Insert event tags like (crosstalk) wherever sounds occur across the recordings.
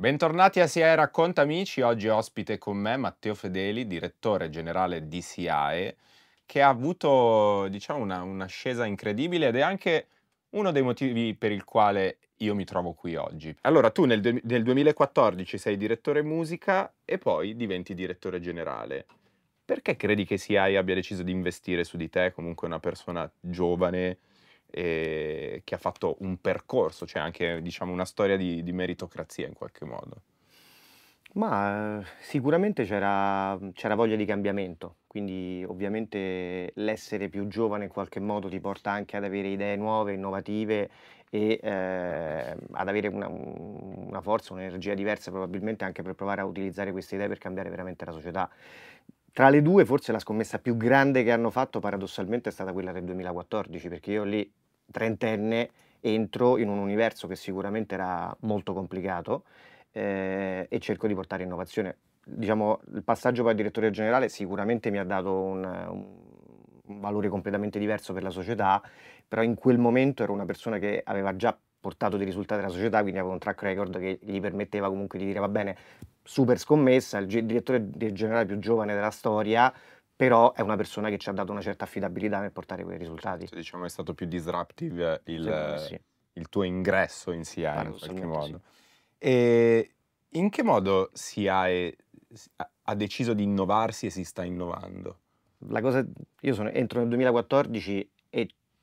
Bentornati a SIAE Racconta Amici, oggi ospite con me Matteo Fedeli, direttore generale di SIAE, che ha avuto diciamo, una, un'ascesa incredibile ed è anche uno dei motivi per il quale io mi trovo qui oggi. Allora, tu nel, nel 2014 sei direttore musica e poi diventi direttore generale. Perché credi che SIAE abbia deciso di investire su di te, comunque una persona giovane, e ehm, che ha fatto un percorso, cioè anche diciamo, una storia di, di meritocrazia in qualche modo. Ma eh, sicuramente c'era, c'era, voglia di cambiamento, quindi ovviamente l'essere più giovane in qualche modo ti porta anche ad avere idee nuove, innovative e eh, ad avere una, una, forza, un'energia diversa probabilmente anche per provare a utilizzare queste idee per cambiare veramente la società. Tra le due forse la scommessa più grande che hanno fatto paradossalmente è stata quella del 2014, perché io lì trentenne entro in un universo che sicuramente era molto complicato eh, e cerco di portare innovazione. Diciamo, il passaggio poi al direttore generale sicuramente mi ha dato un, un valore completamente diverso per la società, però in quel momento ero una persona che aveva già portato dei risultati alla società, quindi avevo un track record che gli permetteva comunque di dire va bene, super scommessa, il direttore generale più giovane della storia, però è una persona che ci ha dato una certa affidabilità nel portare quei risultati. Cioè, diciamo è stato più disruptive il, sì, il tuo ingresso in CIA in qualche modo. Sì. in che modo CIA ha deciso di innovarsi e si sta innovando? La cosa, io sono, entro nel 2014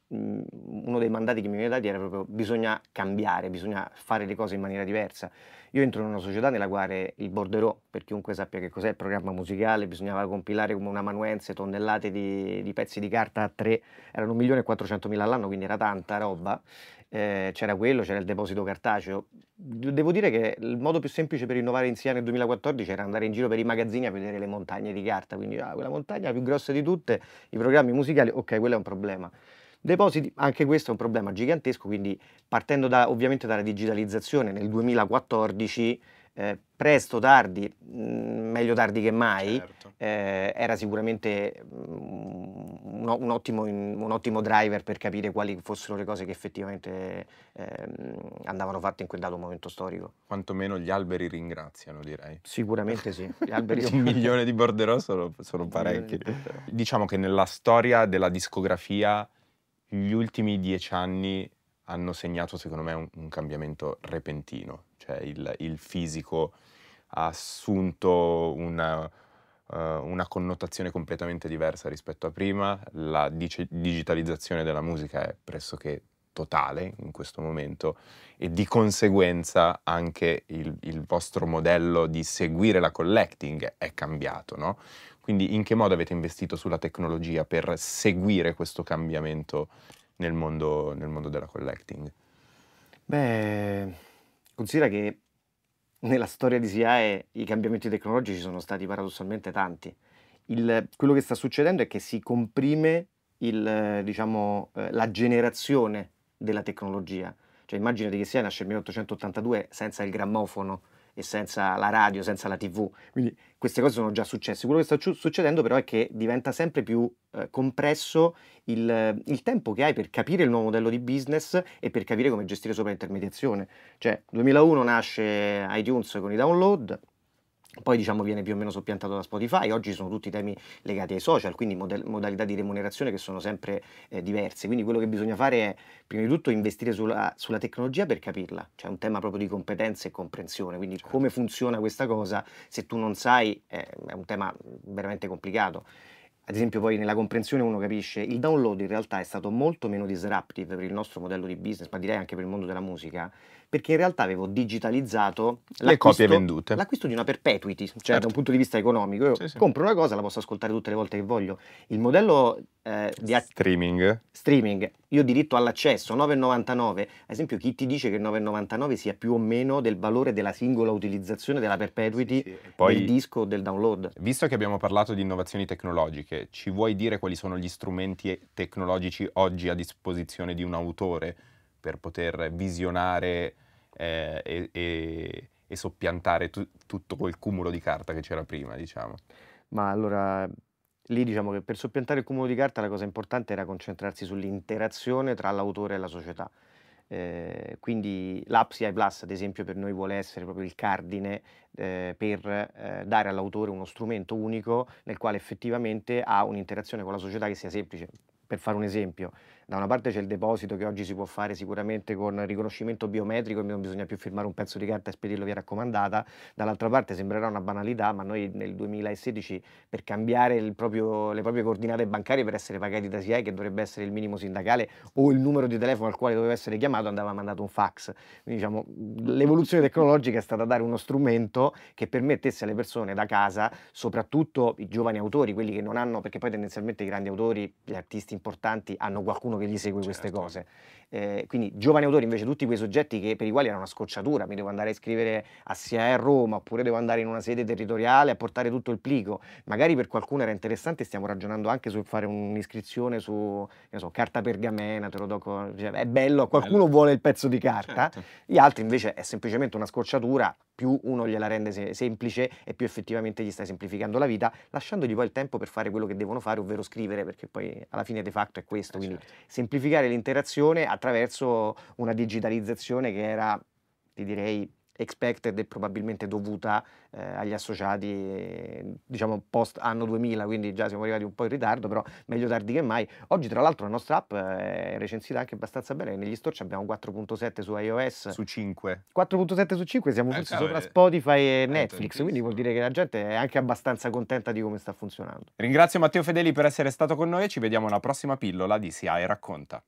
Mhmm, uno dei mandati che mi viene dato era proprio bisogna cambiare, bisogna fare le cose in maniera diversa. Io entro in una società nella quale il borderò, per chiunque sappia che cos'è il programma musicale, bisognava compilare come una manuenza tonnellate di, di, pezzi di carta a tre, erano 1.400.000 all'anno, quindi era tanta roba, eh, c'era quello, c'era il deposito cartaceo. Devo dire che il modo più semplice per innovare in SIA nel 2014 era andare in giro per i magazzini a vedere le montagne di carta, quindi ah, quella montagna più grossa di tutte, i programmi musicali, ok, quello è un problema depositi, anche questo è un problema gigantesco, quindi partendo da, ovviamente dalla digitalizzazione nel 2014, eh, presto, tardi, mh, mm, meglio tardi che mai, certo. eh, era sicuramente mh, mm, un, un, ottimo, un, ottimo, driver per capire quali fossero le cose che effettivamente eh, andavano fatte in quel dato momento storico. Quantomeno gli alberi ringraziano, direi. Sicuramente sì. Gli (laughs) alberi un milione di borderò sono, sono parecchi. Eh, eh. diciamo che nella storia della discografia gli ultimi dieci anni hanno segnato secondo me un, un cambiamento repentino, cioè il, il, fisico ha assunto una, uh, una, connotazione completamente diversa rispetto a prima, la dice, digitalizzazione della musica è pressoché totale in questo momento e di conseguenza anche il, il vostro modello di seguire la collecting è cambiato, no? Quindi in che modo avete investito sulla tecnologia per seguire questo cambiamento nel mondo, nel mondo della collecting? Beh, considera che nella storia di SIAE i cambiamenti tecnologici sono stati paradossalmente tanti. Il, quello che sta succedendo è che si comprime il, diciamo, eh, la generazione della tecnologia. Cioè immaginate che SIAE nasce nel 1882 senza il grammofono, e senza la radio, senza la tv. Quindi queste cose sono già successe. Quello che sta succedendo però è che diventa sempre più eh, compresso il, il, tempo che hai per capire il nuovo modello di business e per capire come gestire sopra l'intermediazione. Cioè, 2001 nasce iTunes con i download, poi diciamo viene più o meno soppiantato da Spotify, oggi sono tutti temi legati ai social, quindi model- modalità di remunerazione che sono sempre eh, diverse, quindi quello che bisogna fare è prima di tutto investire sulla, sulla tecnologia per capirla, cioè è un tema proprio di competenza e comprensione, quindi certo. come funziona questa cosa se tu non sai eh, è un tema veramente complicato. Ad esempio poi nella comprensione uno capisce, il download in realtà è stato molto meno disruptive per il nostro modello di business, ma direi anche per il mondo della musica, perché in realtà avevo digitalizzato le copie vendute. L'acquisto di una perpetuity, cioè certo. da un certo. punto di vista economico, io sì, sì. compro una cosa, la posso ascoltare tutte le volte che voglio. Il modello eh, di streaming. streaming io ho diritto all'accesso, 9,99. Ad esempio, chi ti dice che 9,99 sia più o meno del valore della singola utilizzazione della perpetuity sì, sì. Poi, del disco o del download? Visto che abbiamo parlato di innovazioni tecnologiche, ci vuoi dire quali sono gli strumenti tecnologici oggi a disposizione di un autore per poter visionare eh, e, e, e, soppiantare tu, tutto quel cumulo di carta che c'era prima, diciamo? Ma allora lì diciamo che per soppiantare il cumulo di carta la cosa importante era concentrarsi sull'interazione tra l'autore e la società. Eh, quindi l'app CI Plus, ad esempio, per noi vuole essere proprio il cardine eh, per eh, dare all'autore uno strumento unico nel quale effettivamente ha un'interazione con la società che sia semplice. Per fare un esempio, da una parte c'è il deposito che oggi si può fare sicuramente con riconoscimento biometrico e non bisogna più firmare un pezzo di carta e spedirlo via raccomandata, dall'altra parte sembrerà una banalità, ma noi nel 2016 per cambiare proprio, le proprie coordinate bancarie per essere pagati da SIAE, che dovrebbe essere il minimo sindacale, o il numero di telefono al quale doveva essere chiamato, andava mandato un fax. Quindi diciamo, l'evoluzione tecnologica è stata dare uno strumento che permettesse alle persone da casa, soprattutto i giovani autori, quelli che non hanno, perché poi tendenzialmente i grandi autori, gli artisti importanti hanno qualcuno qualcuno che gli segue certo. queste cose. Eh, quindi giovani autori invece tutti quei soggetti che, per i quali era una scocciatura, mi devo andare a scrivere a SIAE a Roma oppure devo andare in una sede territoriale a portare tutto il plico, magari per qualcuno era interessante, stiamo ragionando anche su fare un'iscrizione su so, carta pergamena, te lo do, cioè, è bello, qualcuno bello. vuole il pezzo di carta, certo. gli altri invece è semplicemente una scocciatura, più uno gliela rende se semplice e più effettivamente gli stai semplificando la vita, lasciandogli poi il tempo per fare quello che devono fare, ovvero scrivere, perché poi alla fine de facto è questo, eh, quindi certo semplificare l'interazione attraverso una digitalizzazione che era, ti direi, expected e probabilmente dovuta eh, agli associati eh, diciamo post anno 2000 quindi già siamo arrivati un po' in ritardo però meglio tardi che mai oggi tra l'altro la nostra app eh, è recensita anche abbastanza bene negli store abbiamo 4.7 su iOS su 5 4.7 su 5 siamo forse eh, sopra eh. Spotify e Netflix quindi vuol dire che la gente è anche abbastanza contenta di come sta funzionando ringrazio Matteo Fedeli per essere stato con noi ci vediamo alla prossima pillola di SIAE racconta